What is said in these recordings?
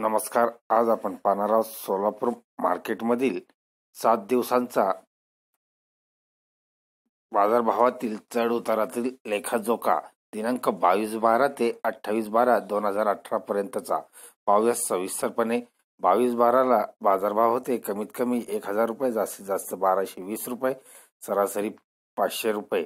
नमस्कार आज आपण पाहणार आहोत सोलापूर मार्केटमधील सात दिवसांचा बाजारभावातील चढ उतारातील लेखाजोखा दिनांक बावीस बारा ते अठ्ठावीस बारा दोन हजार अठरा पर्यंतचा पाहूया सविस्तरपणे बावीस बाराला बाजारभाव होते कमीत कमी एक हजार रुपये जास्तीत जास्त बाराशे वीस रुपये सरासरी पाचशे रुपये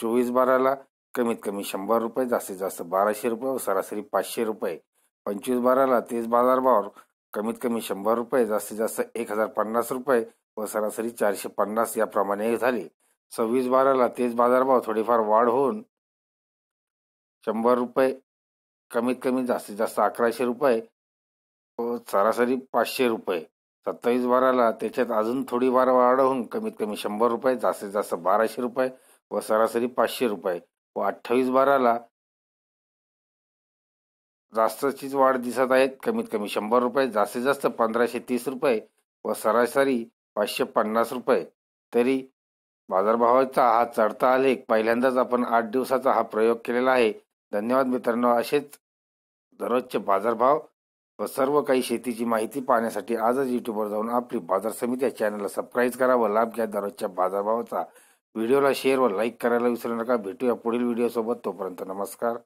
चोवीस बाराला कमीत कमी शंभर रुपये जास्तीत जास्त बाराशे रुपये व सरासरी पाचशे रुपये पंचवीस बाराला तेच बाजारभाव कमीत कमी शंभर रुपये जास्तीत जास्त एक हजार पन्नास रुपये व सरासरी चारशे पन्नास याप्रमाणे झाले सव्वीस बाराला तेच बाजारभाव थोडीफार वाढ होऊन शंभर रुपये कमीत कमी जास्तीत जास्त अकराशे रुपये व सरासरी पाचशे रुपये सत्तावीस बाराला त्याच्यात अजून थोडी वार वाढ होऊन कमीत कमी शंभर रुपये जास्तीत जास्त बाराशे रुपये व सरासरी पाचशे रुपये व अठ्ठावीस बाराला जास्तचीच वाढ दिसत आहेत कमीत कमी शंभर रुपये जास्तीत जास्त पंधराशे तीस रुपये व सरासरी पाचशे पन्नास रुपये तरी बाजारभावाचा हा चढता आलेख पहिल्यांदाच आपण आठ दिवसाचा हा प्रयोग केलेला आहे धन्यवाद मित्रांनो असेच दररोजचे बाजारभाव व सर्व काही शेतीची माहिती पाहण्यासाठी आजच यूट्यूबवर जाऊन आपली बाजार समिती या चॅनलला सबस्क्राईब करा व लाभ घ्या दररोजच्या बाजारभावाचा व्हिडिओला शेअर व लाईक करायला विसरू नका भेटूया पुढील व्हिडिओसोबत तोपर्यंत नमस्कार